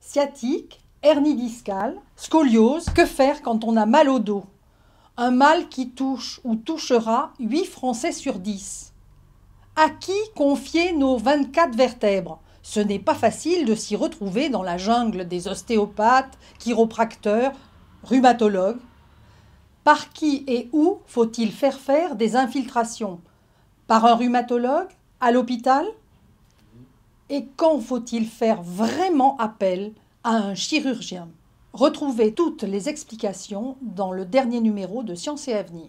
sciatique, hernie discale, scoliose. Que faire quand on a mal au dos Un mal qui touche ou touchera 8 Français sur 10. À qui confier nos 24 vertèbres Ce n'est pas facile de s'y retrouver dans la jungle des ostéopathes, chiropracteurs, rhumatologues. Par qui et où faut-il faire faire des infiltrations Par un rhumatologue À l'hôpital et quand faut-il faire vraiment appel à un chirurgien Retrouvez toutes les explications dans le dernier numéro de Sciences et Avenir.